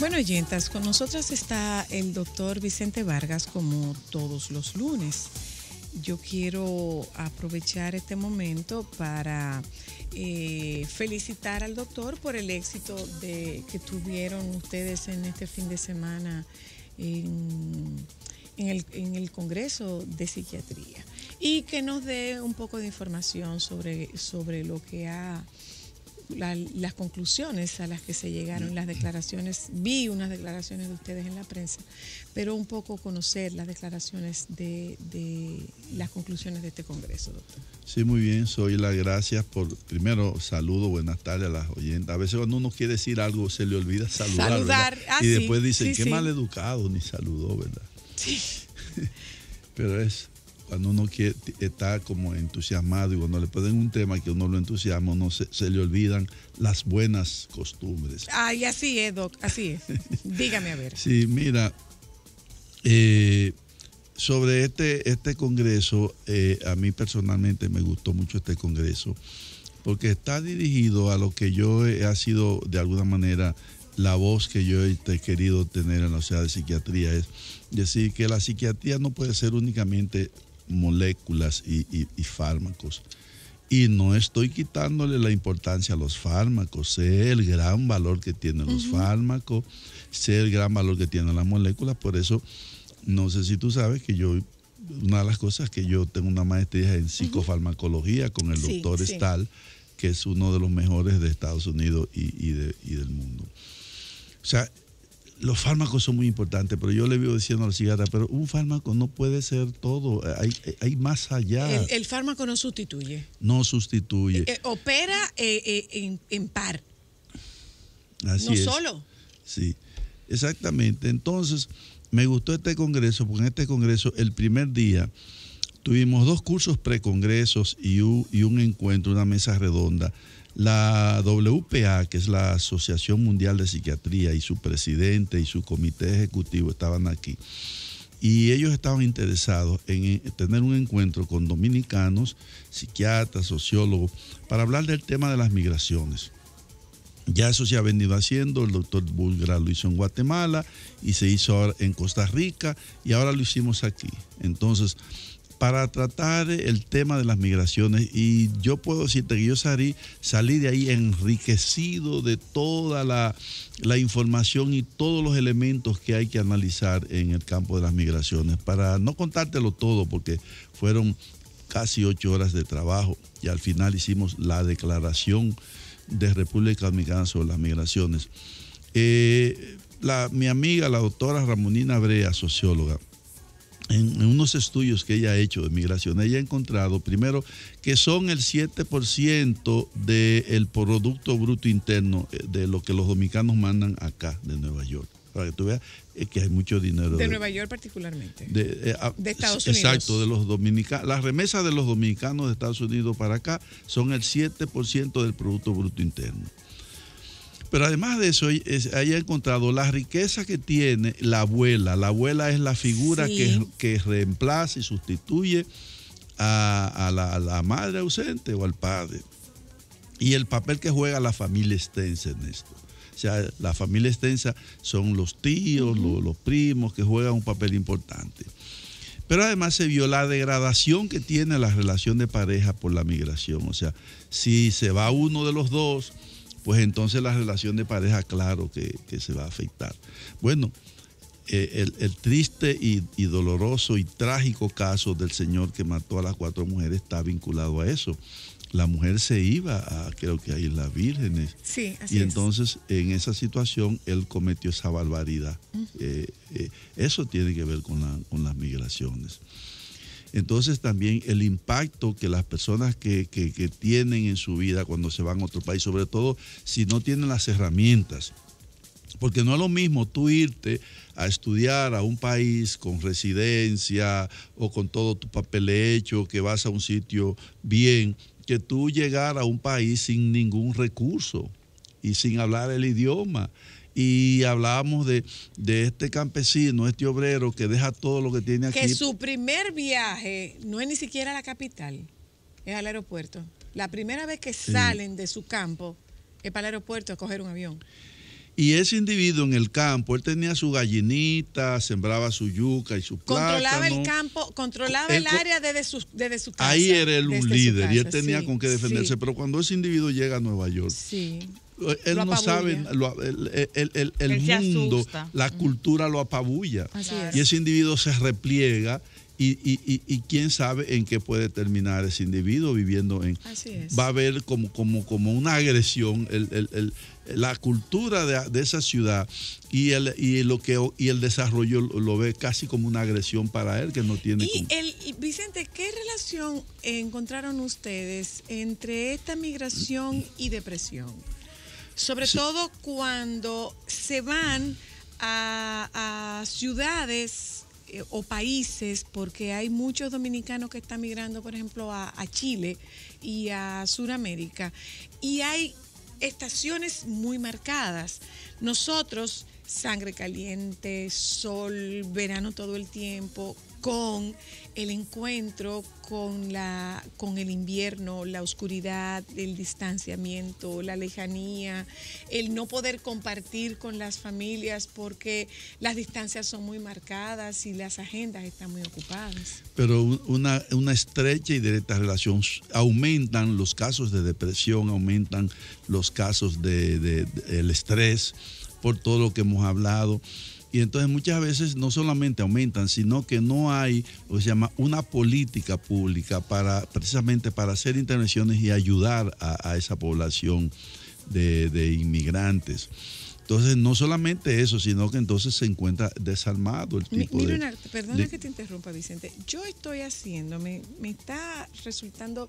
Bueno, oyentas, con nosotras está el doctor Vicente Vargas como todos los lunes. Yo quiero aprovechar este momento para eh, felicitar al doctor por el éxito de, que tuvieron ustedes en este fin de semana en, el, en el Congreso de Psiquiatría y que nos dé un poco de información sobre, sobre lo que ha las conclusiones a las que se llegaron, las declaraciones, vi unas declaraciones de ustedes en la prensa, pero un poco conocer las declaraciones de, las conclusiones de este Congreso, doctor. Sí, muy bien, soy la gracias por, primero, saludo, buenas tardes a las oyentes. A veces cuando uno quiere decir algo se le olvida saludar. Ah, y después dicen, qué mal educado, ni saludó, ¿verdad? Sí. pero es cuando uno está como entusiasmado y cuando le ponen un tema que uno lo entusiasma, no se, le olvidan las buenas costumbres. Ay, así es, Doc, así es. Dígame a ver. Sí, mira, eh, sobre este, este congreso, eh, a mí personalmente me gustó mucho este congreso, porque está dirigido a lo que yo he, ha sido de alguna manera la voz que yo he querido tener en la sociedad de psiquiatría es decir que la psiquiatría no puede ser únicamente moléculas y, fármacos. Y no estoy quitándole la importancia a los fármacos, sé el gran valor que tienen los fármacos, sé el gran valor que tienen las moléculas, por eso no sé si tú sabes que yo, una de las cosas que yo tengo una maestría en psicofarmacología con el doctor sí. que es uno de los mejores de Estados Unidos y, y del mundo. O sea, los fármacos son muy importantes, pero yo le vivo diciendo a la cigarra, pero un fármaco no puede ser todo, hay, hay más allá. El, fármaco no sustituye. No sustituye. Eh, eh, opera eh, en, par. Así no solo. Sí, exactamente. Entonces, me gustó este congreso, porque en este congreso, el primer día, tuvimos dos cursos precongresos y y un encuentro, una mesa redonda la WPA, que es la Asociación Mundial de Psiquiatría, y su presidente y su comité ejecutivo estaban aquí. Y ellos estaban interesados en eh, tener un encuentro con dominicanos, psiquiatras, sociólogos, para hablar del tema de las migraciones. Ya eso se ha venido haciendo, el doctor Bulgra lo hizo en Guatemala y se hizo ahora en Costa Rica y ahora lo hicimos aquí. Entonces, para tratar el tema de las migraciones y yo puedo decirte que yo salí, de ahí enriquecido de toda la, información y todos los elementos que hay que analizar en el campo de las migraciones. Para no contártelo todo, porque fueron casi ocho horas de trabajo y al final hicimos la declaración de República Dominicana sobre las migraciones. Eh, mi amiga, la doctora Ramonina Brea, socióloga, en, unos estudios que ella ha hecho de migración, ella ha encontrado, primero, que son el 7% del Producto Bruto Interno eh, de lo que los dominicanos mandan acá de Nueva York. Para que tú veas eh, que hay mucho dinero. De, Nueva York particularmente. De, eh, ah, Estados Unidos. Exacto, de los dominicanos. Las remesas de los dominicanos de Estados Unidos para acá son el 7% del Producto Bruto Interno. Pero además de eso, ahí haya encontrado la riqueza que tiene la abuela. La abuela es la figura que, que, reemplaza y sustituye a, la, madre ausente o al padre. Y el papel que juega la familia extensa en esto. O sea, la familia extensa son los tíos, los, los primos, que juegan un papel importante. Pero además se vio la degradación que tiene la relación de pareja por la migración. O sea, si se va uno de los dos, pues entonces la relación de pareja, claro que, se va a afectar. Bueno, eh, el, triste y, doloroso y trágico caso del señor que mató a las cuatro mujeres está vinculado a eso. La mujer se iba a, creo que a las Vírgenes. Sí, así es. y entonces en esa situación él cometió esa barbaridad. Eh, eh, eso tiene que ver con, con las migraciones. Entonces también el impacto que las personas que, tienen en su vida cuando se van a otro país, sobre todo si no tienen las herramientas, porque no es lo mismo tú irte a estudiar a un país con residencia o con todo tu papel hecho, que vas a un sitio bien, que tú llegar a un país sin ningún recurso y sin hablar el idioma y hablábamos de, este campesino, este obrero que deja todo lo que tiene aquí. Que su primer viaje no es ni siquiera a la capital, es al aeropuerto. La primera vez que salen de su campo es para el aeropuerto a coger un avión. Y ese individuo en el campo, él tenía su gallinita, sembraba su yuca y su plátano. Controlaba el campo, controlaba el área desde su, casa. Ahí era él un líder y él tenía con qué defenderse. Pero cuando ese individuo llega a Nueva York, sí él no sabe, el, mundo, la cultura lo apabulla. Y ese individuo se repliega. Y, quién sabe en qué puede terminar ese individuo viviendo en... Va a haber como, como, como una agresión la cultura de, esa ciudad y el, lo que, y el desarrollo lo, ve casi como una agresión para él que no tiene... el, Vicente, ¿qué relación encontraron ustedes entre esta migración y depresión? sobre todo cuando se van a, ciudades eh, o países, porque hay muchos dominicanos que están migrando, por ejemplo, a, a Chile y a Sudamérica, y hay estaciones muy marcadas. Nosotros, sangre caliente, sol, verano todo el tiempo, con el encuentro con, la, con el invierno, la oscuridad, el distanciamiento, la lejanía, el no poder compartir con las familias porque las distancias son muy marcadas y las agendas están muy ocupadas. Pero una, estrecha y directa relación aumentan los casos de depresión, aumentan los casos del de, estrés por todo lo que hemos hablado. Y entonces muchas veces no solamente aumentan, sino que no hay, o se llama, una política pública para precisamente para hacer intervenciones y ayudar a, esa población de, inmigrantes. Entonces, no solamente eso, sino que entonces se encuentra desarmado el tipo Mira, de, perdona que te interrumpa, Vicente. Yo estoy haciendo, me, está resultando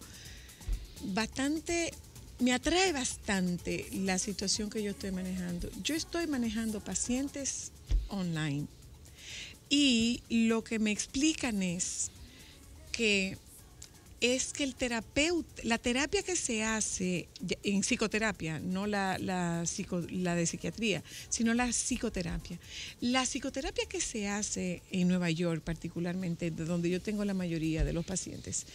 bastante, me atrae bastante la situación que yo estoy manejando. Yo estoy manejando pacientes online. Y lo que me explican es que es que el terapeuta, la terapia que se hace en psicoterapia, no la, de psiquiatría, sino la psicoterapia. La psicoterapia que se hace en Nueva York, particularmente, de donde yo tengo la mayoría de los pacientes,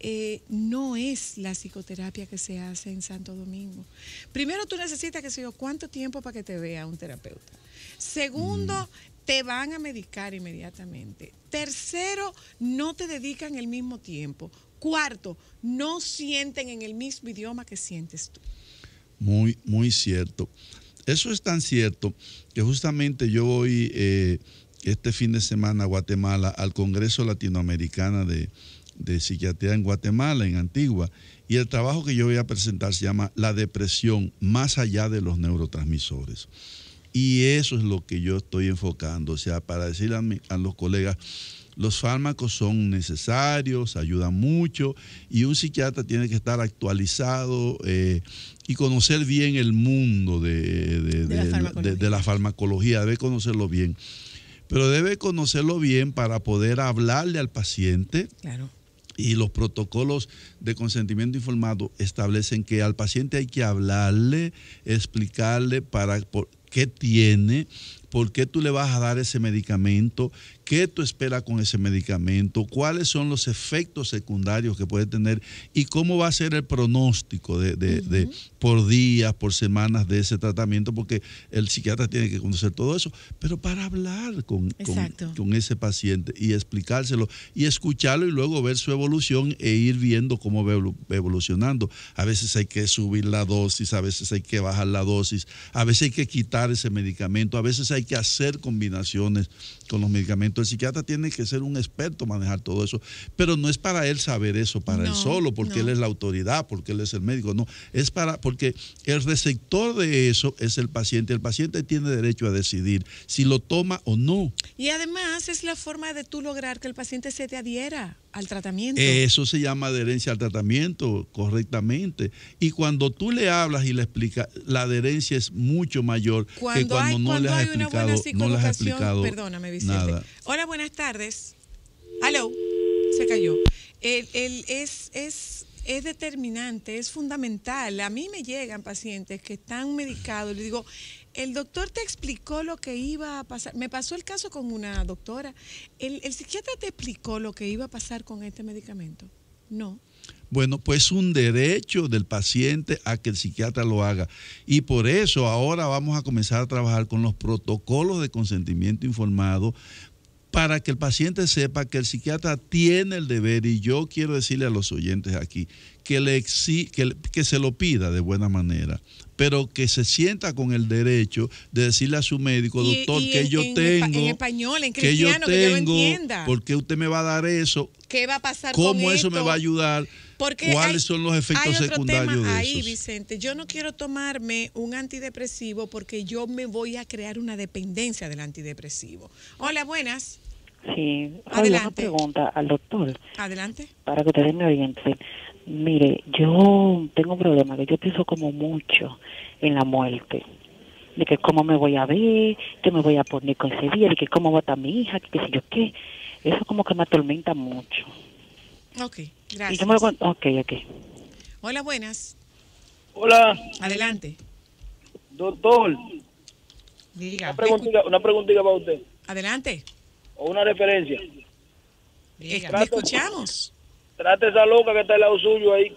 eh, no es la psicoterapia que se hace en Santo Domingo. Primero, tú necesitas, que sé yo, cuánto tiempo para que te vea un terapeuta. Segundo, mm. te van a medicar inmediatamente. Tercero, no te dedican el mismo tiempo. Cuarto, no sienten en el mismo idioma que sientes tú. Muy, muy cierto. Eso es tan cierto que justamente yo voy eh, este fin de semana a Guatemala al Congreso Latinoamericana de, de psiquiatría en Guatemala, en Antigua, y el trabajo que yo voy a presentar se llama La depresión más allá de los neurotransmisores. Y eso es lo que yo estoy enfocando, o sea, para decir a, los colegas, los fármacos son necesarios, ayudan mucho y un psiquiatra tiene que estar actualizado eh, y conocer bien el mundo de, la de, la farmacología, debe conocerlo bien. Pero debe conocerlo bien para poder hablarle al paciente. Claro y los protocolos de consentimiento informado establecen que al paciente hay que hablarle, explicarle para por qué tiene, por qué tú le vas a dar ese medicamento, qué tú esperas con ese medicamento, cuáles son los efectos secundarios que puede tener y cómo va a ser el pronóstico de, por días, por semanas de ese tratamiento, porque el psiquiatra tiene que conocer todo eso, pero para hablar con, con, con ese paciente y explicárselo y escucharlo y luego ver su evolución e ir viendo cómo va evolucionando. A veces hay que subir la dosis, a veces hay que bajar la dosis, a veces hay que quitar ese medicamento, a veces hay que hacer combinaciones con los medicamentos. El psiquiatra tiene que ser un experto manejar todo eso, pero no es para él saber eso, para él solo, porque él es la autoridad, porque él es el médico, no, es para, porque el receptor de eso es el paciente, el paciente tiene derecho a decidir si lo toma o no. Y además es la forma de tú lograr que el paciente se te adhiera al tratamiento. Eso se llama adherencia al tratamiento, correctamente. Y cuando tú le hablas y le explicas, la adherencia es mucho mayor cuando que cuando hay, no, le has explicado, no le explicado. Perdóname, Vicente. Hola, buenas tardes. Hello. Se cayó. El, es, es, determinante, es fundamental. A mí me llegan pacientes que están medicados, les digo, el doctor te explicó lo que iba a pasar. Me pasó el caso con una doctora. ¿El, psiquiatra te explicó lo que iba a pasar con este medicamento? No. Bueno, pues un derecho del paciente a que el psiquiatra lo haga. Y por eso ahora vamos a comenzar a trabajar con los protocolos de consentimiento informado, para que el paciente sepa que el psiquiatra tiene el deber, y yo quiero decirle a los oyentes aquí, que, le que, se lo pida de buena manera, pero que se sienta con el derecho de decirle a su médico, doctor, que yo tengo... En español, en que yo tengo, porque entienda. usted me va a dar eso? ¿Qué va a pasar ¿Cómo eso me va a ayudar? ¿Cuáles son los efectos hay otro secundarios tema ahí, Vicente. Yo no quiero tomarme un antidepresivo porque yo me voy a crear una dependencia del antidepresivo. Hola, buenas. Sí, Adelante. una pregunta al doctor. Adelante. Para que ustedes me Mire, yo tengo un problema que yo pienso como mucho en la muerte de que cómo me voy a ver, que me voy a poner con ese día, de que cómo estar mi hija, que qué sé yo qué. Eso como que me atormenta mucho. Ok, gracias. Hola, buenas. Hola. Adelante. Doctor. Diga. Una preguntita, para usted. Adelante. O una referencia. Diga, trate, escuchamos. Trate esa loca que está al lado suyo ahí.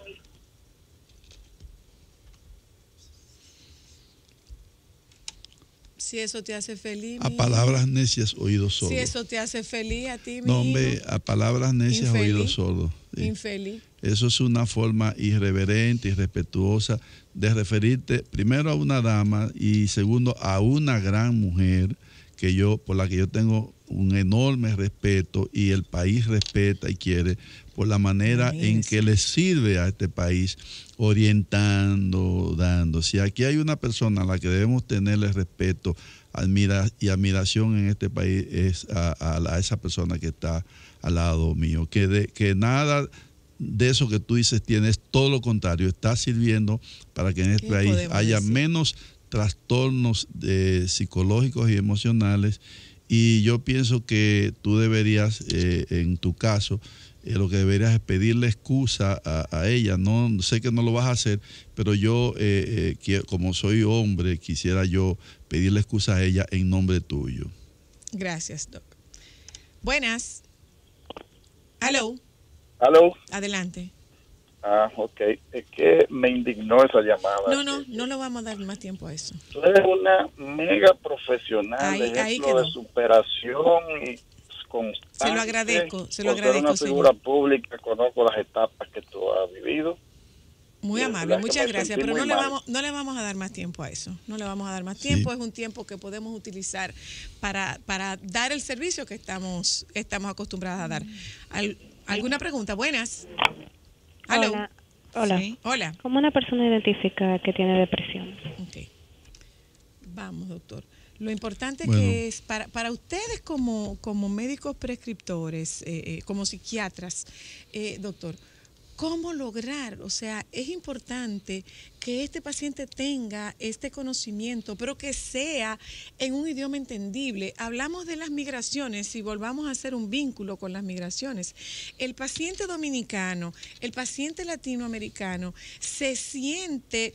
Si eso te hace feliz. A palabras necias, oídos sordos. Si eso te hace feliz a ti, No, hombre, a palabras necias, oídos sordos. Infeliz. Eso es una forma irreverente, irrespetuosa de referirte primero a una dama y segundo a una gran mujer que yo, por la que yo tengo un enorme respeto y el país respeta y quiere por la manera en que le sirve a este país orientando, dando. Si aquí hay una persona a la que debemos tenerle respeto y admiración en este país, es a, esa persona que está al lado mío. Que, de, que nada de eso que tú dices tiene, es todo lo contrario, está sirviendo para que en este país haya menos trastornos eh, psicológicos y emocionales. Y yo pienso que tú deberías, eh, en tu caso, eh, lo que deberías es pedirle excusa a, ella. No sé que no lo vas a hacer, pero yo, eh, eh, como soy hombre, quisiera yo pedirle excusa a ella en nombre tuyo. Gracias, Doc. Buenas. Hello. Hello. Adelante. Ah, ok. Es que me indignó esa llamada. No, no, no le vamos a dar más tiempo a eso. Tú eres una mega profesional, ejemplo de superación y se lo agradezco, se lo Una figura pública, conozco las etapas que tú has vivido. Muy amable, muchas gracias, pero no le, vamos, no le vamos a dar más tiempo a eso, no le vamos a dar más tiempo, es un tiempo que podemos utilizar para, dar el servicio que estamos, estamos acostumbrados a dar. ¿Alguna pregunta? Buenas. Hola. Hola. una persona identifica que tiene depresión? Vamos, doctor. Lo importante que es para, ustedes como, médicos prescriptores, eh, eh, como psiquiatras, eh, doctor, ¿cómo lograr? O sea, es importante que este paciente tenga este conocimiento, pero que sea en un idioma entendible. Hablamos de las migraciones y volvamos a hacer un vínculo con las migraciones. El paciente dominicano, el paciente latinoamericano se siente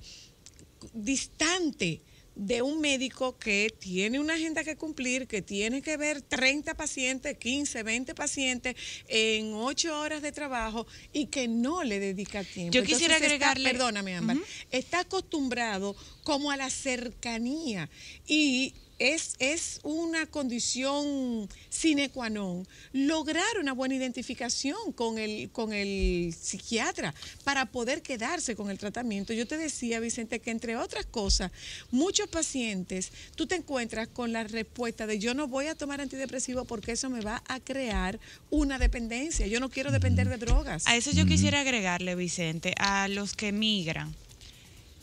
distante de un médico que tiene una agenda que cumplir, que tiene que ver 30 pacientes, 15, 20 pacientes en 8 horas de trabajo y que no le dedica tiempo. Yo quisiera agregarle... perdóname, ambar Está acostumbrado como a la cercanía y es, es, una condición sine qua non lograr una buena identificación con el, con el psiquiatra para poder quedarse con el tratamiento. Yo te decía, Vicente, que entre otras cosas, muchos pacientes, tú te encuentras con la respuesta de yo no voy a tomar antidepresivo porque eso me va a crear una dependencia. Yo no quiero depender de drogas. A eso yo quisiera agregarle, Vicente, a los que migran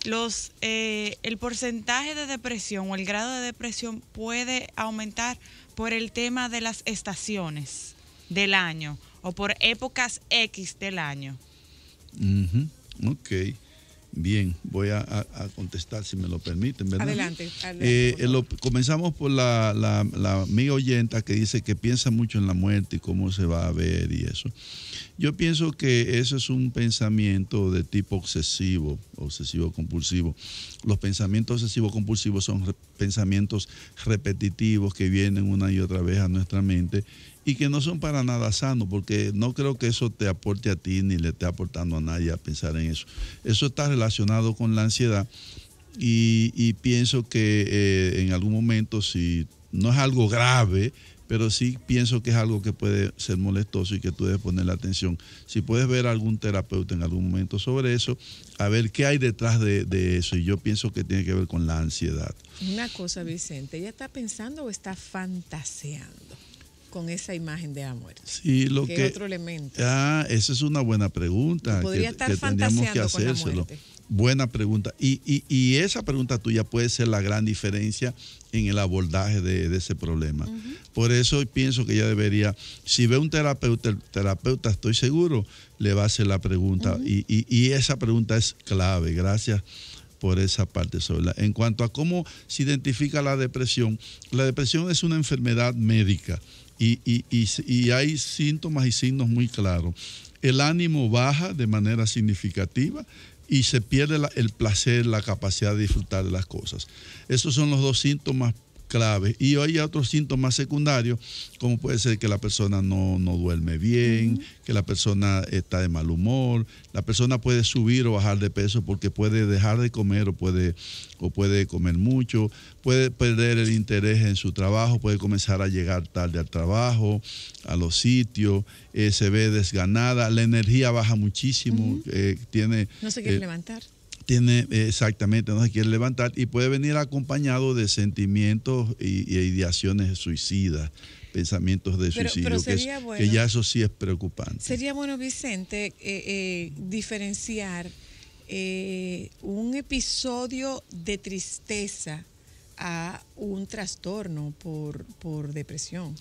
los, eh, el porcentaje de depresión o el grado de depresión puede aumentar por el tema de las estaciones del año o por épocas X del año. Ok. Bien, voy a, contestar si me lo permiten, Adelante. Eh, eh, comenzamos por la, la, oyenta que dice que piensa mucho en la muerte y cómo se va a ver y eso. Yo pienso que eso es un pensamiento de tipo obsesivo, obsesivo-compulsivo. Los pensamientos obsesivos compulsivos son pensamientos repetitivos que vienen una y otra vez a nuestra mente y que no son para nada sanos, porque no creo que eso te aporte a ti ni le esté aportando a nadie a pensar en eso. Eso está relacionado con la ansiedad y, pienso que eh, en algún momento, si no es algo grave, pero sí pienso que es algo que puede ser molestoso y que tú debes poner la atención. Si puedes ver a algún terapeuta en algún momento sobre eso, a ver qué hay detrás de, de eso. Y yo pienso que tiene que ver con la ansiedad. Una cosa, Vicente, ¿ya está pensando o está fantaseando con esa imagen de amor. muerte? Sí, lo que, otro elemento? Ah, esa es una buena pregunta. Podría estar fantaseando hacérselo. Buena pregunta. Y, esa pregunta tuya puede ser la gran diferencia en el abordaje de, ese problema. Por eso pienso que ya debería, si ve un terapeuta, terapeuta estoy seguro, le va a hacer la pregunta. y, y, esa pregunta es clave. Gracias por esa parte, Sola. En cuanto a cómo se identifica la depresión, la depresión es una enfermedad médica y, hay síntomas y signos muy claros. El ánimo baja de manera significativa, y se pierde el placer, la capacidad de disfrutar de las cosas. Esos son los dos síntomas y hay otros síntomas secundarios, como puede ser que la persona no, no duerme bien, que la persona está de mal humor, la persona puede subir o bajar de peso porque puede dejar de comer o puede, o puede comer mucho, puede perder el interés en su trabajo, puede comenzar a llegar tarde al trabajo, a los sitios, eh, se ve desganada, la energía baja muchísimo, eh, tiene... No se quiere eh, levantar tiene eh, exactamente, no se quiere levantar y puede venir acompañado de sentimientos y, ideaciones suicidas pensamientos de suicidio, que, ya eso sí es preocupante. Sería bueno, Vicente, eh, eh, diferenciar un episodio de tristeza a un trastorno por, por depresión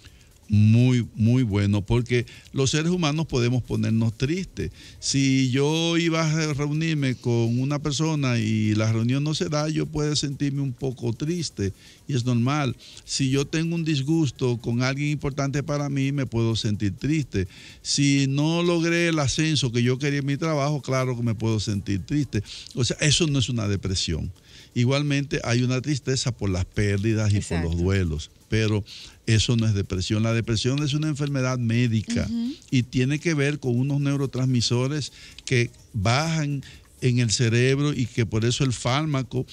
muy, muy bueno, porque los seres humanos podemos ponernos tristes. Si yo iba a reunirme con una persona y la reunión no se da, yo puedo sentirme un poco triste y es normal. Si yo tengo un disgusto con alguien importante para mí, me puedo sentir triste. Si no logré el ascenso que yo quería en mi trabajo, claro que me puedo sentir triste. O sea, eso no es una depresión. Igualmente hay una tristeza por las pérdidas y por los duelos, pero eso no es depresión. La depresión es una enfermedad médica y tiene que ver con unos neurotransmisores que bajan en el cerebro y que por eso el fármaco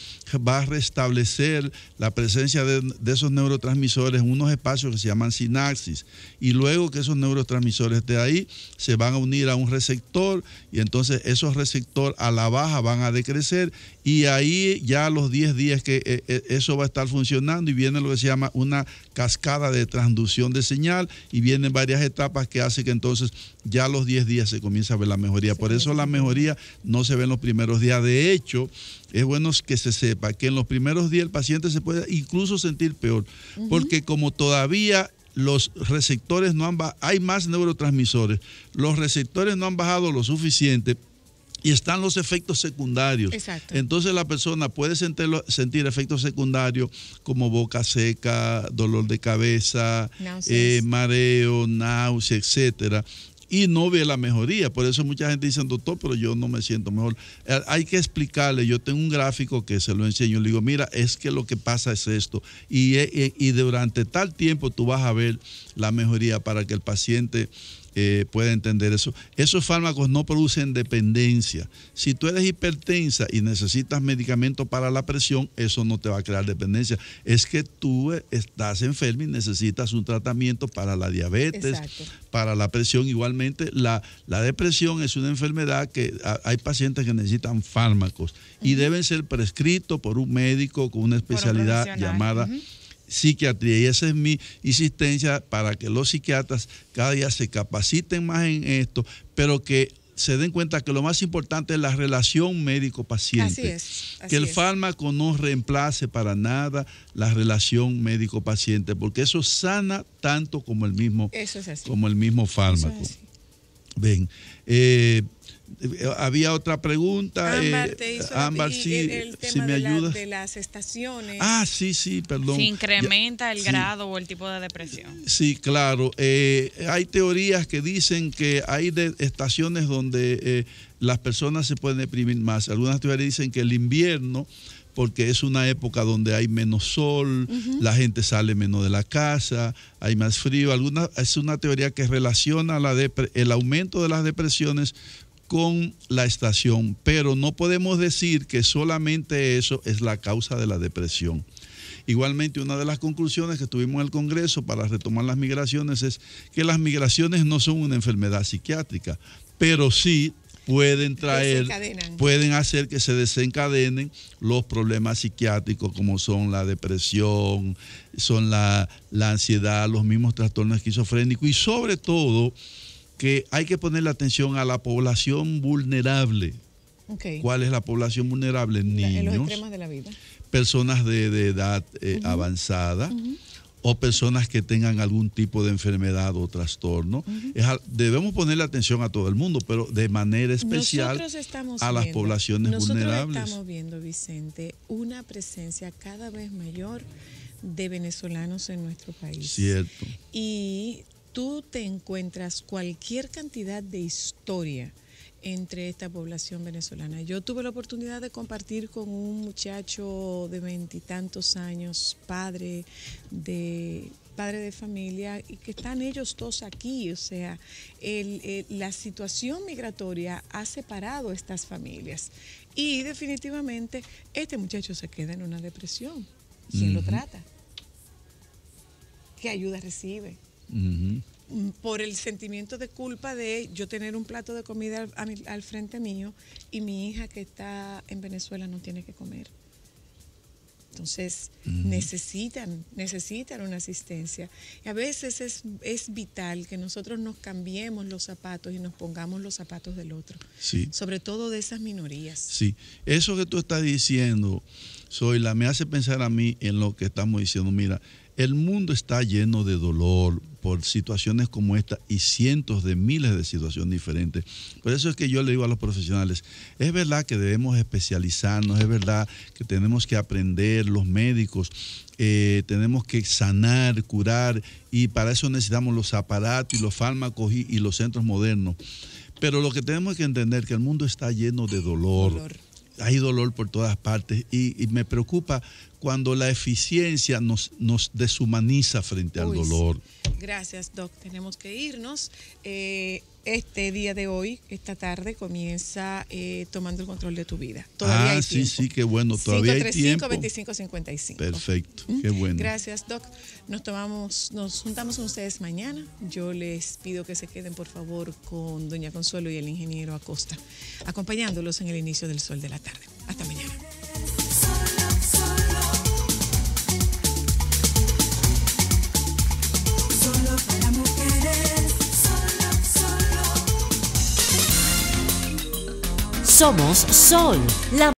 va a restablecer la presencia de, esos neurotransmisores en unos espacios que se llaman sinapsis. Y luego que esos neurotransmisores de ahí se van a unir a un receptor y entonces esos receptor a la baja van a decrecer y ahí ya a los 10 días que eh, eh, eso va a estar funcionando y viene lo que se llama una cascada de transducción de señal y vienen varias etapas que hace que entonces ya a los 10 días se comienza a ver la mejoría. Por eso la mejoría no se ve en los primeros días. De hecho, es bueno que se sepa que en los primeros días el paciente se puede incluso sentir peor, porque como todavía los receptores no han bajado, hay más neurotransmisores, los receptores no han bajado lo suficiente, y están los efectos secundarios. Entonces la persona puede sentir, efectos secundarios como boca seca, dolor de cabeza, eh, mareo, náusea, etcétera y no ve la mejoría. Por eso mucha gente dice, doctor, pero yo no me siento mejor. Eh, hay que explicarle, yo tengo un gráfico que se lo enseño, le digo, mira, es que lo que pasa es esto. Y, eh, eh, y, durante tal tiempo tú vas a ver la mejoría para que el paciente eh, entender eso. Esos fármacos no producen dependencia. Si tú eres hipertensa y necesitas medicamento para la presión, eso no te va a crear dependencia. Es que tú eh, estás enfermo y necesitas un tratamiento para la diabetes, para la presión. Igualmente, la, la, depresión es una enfermedad que hay pacientes que necesitan fármacos y deben ser prescritos por un médico con una especialidad llamada psiquiatría. Y esa es mi insistencia para que los psiquiatras cada día se capaciten más en esto, pero que se den cuenta que lo más importante es la relación médico-paciente. Así es, que el fármaco no reemplace para nada la relación médico-paciente, porque eso sana tanto como el mismo, Como el mismo fármaco. Ven. Eh, eh, había otra pregunta. Ámbar, eh, si me ayuda. las estaciones. Ah, sí, sí, perdón. incrementa el grado o el tipo de depresión. Sí, claro. hay teorías que dicen que hay de estaciones donde las personas se pueden deprimir más. Algunas teorías dicen que el invierno porque es una época donde hay menos sol, la gente sale menos de la casa, hay más frío. Alguna, es una teoría que relaciona la el aumento de las depresiones con la estación, pero no podemos decir que solamente eso es la causa de la depresión. Igualmente, una de las conclusiones que tuvimos en el Congreso para retomar las migraciones es que las migraciones no son una enfermedad psiquiátrica, pero sí pueden traer, pueden hacer que se desencadenen los problemas psiquiátricos como son la depresión, son la, la ansiedad, los mismos trastornos esquizofrénicos y sobre todo que hay que poner la atención a la población vulnerable. ¿Cuál es la población vulnerable? Niños, en los extremos de la vida. personas de, edad eh, avanzada o personas que tengan algún tipo de enfermedad o trastorno. debemos ponerle atención a todo el mundo, pero de manera especial a las poblaciones poblaciones nosotros vulnerables. Estamos viendo, Vicente, una presencia cada vez mayor de venezolanos en nuestro país. Cierto. Y tú te encuentras cualquier cantidad de historia entre esta población venezolana. Yo tuve la oportunidad de compartir con un muchacho de veintitantos años, padre de padre de familia y que están ellos dos aquí, o sea, la situación migratoria ha separado estas familias y definitivamente este muchacho se queda en una depresión. ¿Quién lo trata? ¿Qué ayuda recibe? por el sentimiento de culpa de yo tener un plato de comida al, frente mío y mi hija que está en Venezuela no tiene que comer. Entonces necesitan, necesitan una asistencia. Y a veces es, vital que nosotros nos cambiemos los zapatos y nos pongamos los zapatos del otro. Sobre todo de esas minorías. Sí, eso que tú estás diciendo, Soy, la me hace pensar a mí en lo que estamos diciendo. Mira, el mundo está lleno de dolor por situaciones como esta y cientos de miles de situaciones diferentes. Por eso es que yo le digo a los profesionales, es verdad que debemos especializarnos, es verdad que tenemos que aprender los médicos, eh, tenemos que sanar, curar y para eso necesitamos los aparatos y los fármacos y, los centros modernos. Pero lo que tenemos que entender es que el mundo está lleno de dolor hay dolor por todas partes y, me preocupa cuando la eficiencia nos, deshumaniza frente al dolor. Gracias, Doc. Tenemos que irnos. Eh, este día de hoy, esta tarde, comienza eh, tomando el control de tu vida. Todavía ah, hay tiempo. sí, sí, qué bueno, todavía hay tiempo. 55. Perfecto, qué bueno. Gracias, Doc. Nos tomamos, nos juntamos con ustedes mañana. Yo les pido que se queden, por favor, con Doña Consuelo y el ingeniero Acosta, acompañándolos en el inicio del sol de la tarde. Hasta mañana. Somos Sol,